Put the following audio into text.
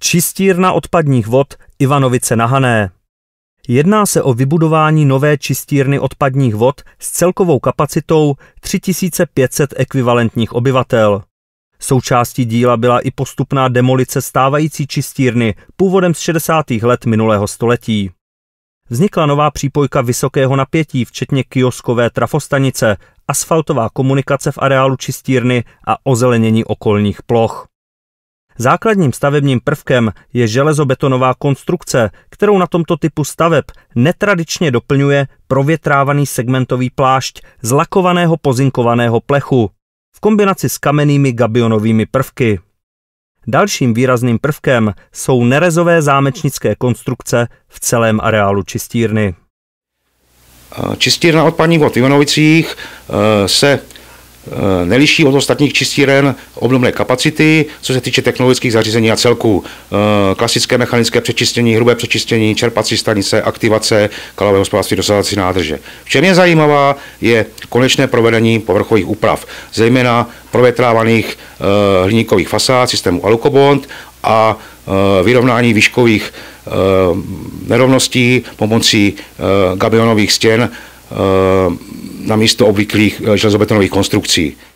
Čistírna odpadních vod Ivanovice Nahané. Jedná se o vybudování nové čistírny odpadních vod s celkovou kapacitou 3500 ekvivalentních obyvatel. Součástí díla byla i postupná demolice stávající čistírny původem z 60. let minulého století. Vznikla nová přípojka vysokého napětí, včetně kioskové trafostanice, asfaltová komunikace v areálu čistírny a ozelenění okolních ploch. Základním stavebním prvkem je železobetonová konstrukce, kterou na tomto typu staveb netradičně doplňuje provětrávaný segmentový plášť z lakovaného pozinkovaného plechu v kombinaci s kamennými gabionovými prvky. Dalším výrazným prvkem jsou nerezové zámečnické konstrukce v celém areálu čistírny. Čistírna odpadních vod v Ivanovicích eh, se Eh, neliší od ostatních čistíren obdobné kapacity, co se týče technologických zařízení a celku. Eh, klasické mechanické přečistění, hrubé přečistění, čerpací stanice, aktivace, kalové hospodářství, dosazovací nádrže. V čem je zajímavá, je konečné provedení povrchových úprav, zejména provětrávaných eh, hliníkových fasád systému Alukobond a vyrovnání výškových nerovností pomocí gabionových stěn na místo obvyklých eh, železobetonových konstrukcí.